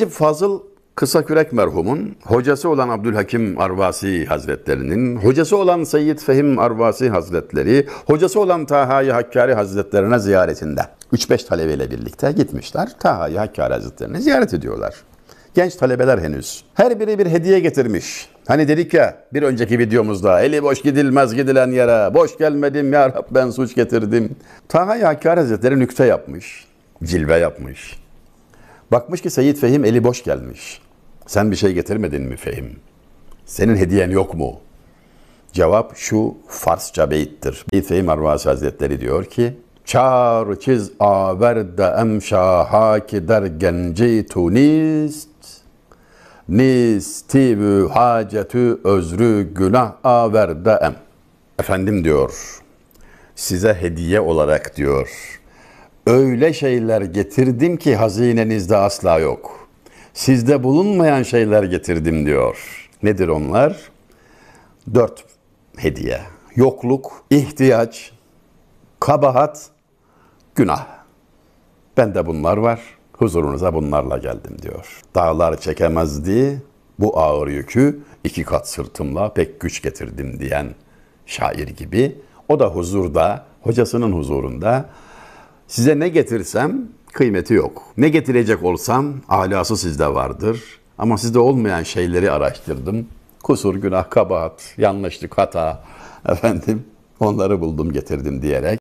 Necip Fazıl Kısa Kısakürek merhumun hocası olan Abdülhakim Arvasi Hazretlerinin, hocası olan Seyyid Fehim Arvasi Hazretleri, hocası olan Taha-i Hakkari Hazretlerine ziyaretinde 3-5 talebeyle birlikte gitmişler. Taha-i Hakkari Hazretlerini ziyaret ediyorlar. Genç talebeler henüz. Her biri bir hediye getirmiş. Hani dedik ya bir önceki videomuzda eli boş gidilmez gidilen yere. Boş gelmedim ya Rab ben suç getirdim. Taha-i Hakkari Hazretleri nükte yapmış. Cilve yapmış. Bakmış ki Seyit Fehim eli boş gelmiş. Sen bir şey getirmedin mi Fehim? Senin hediyen yok mu? Cevap şu Farsça beyittir. Seyit Fehim Arvasi Hazretleri diyor ki Çar çiz de emşa haki der genci tunist Nistivü hacetü özrü günah de em Efendim diyor size hediye olarak diyor öyle şeyler getirdim ki hazinenizde asla yok. Sizde bulunmayan şeyler getirdim diyor. Nedir onlar? Dört hediye. Yokluk, ihtiyaç, kabahat, günah. Ben de bunlar var. Huzurunuza bunlarla geldim diyor. Dağlar çekemezdi bu ağır yükü iki kat sırtımla pek güç getirdim diyen şair gibi. O da huzurda, hocasının huzurunda Size ne getirsem kıymeti yok. Ne getirecek olsam alası sizde vardır. Ama sizde olmayan şeyleri araştırdım. Kusur, günah, kabahat, yanlışlık, hata efendim onları buldum getirdim diyerek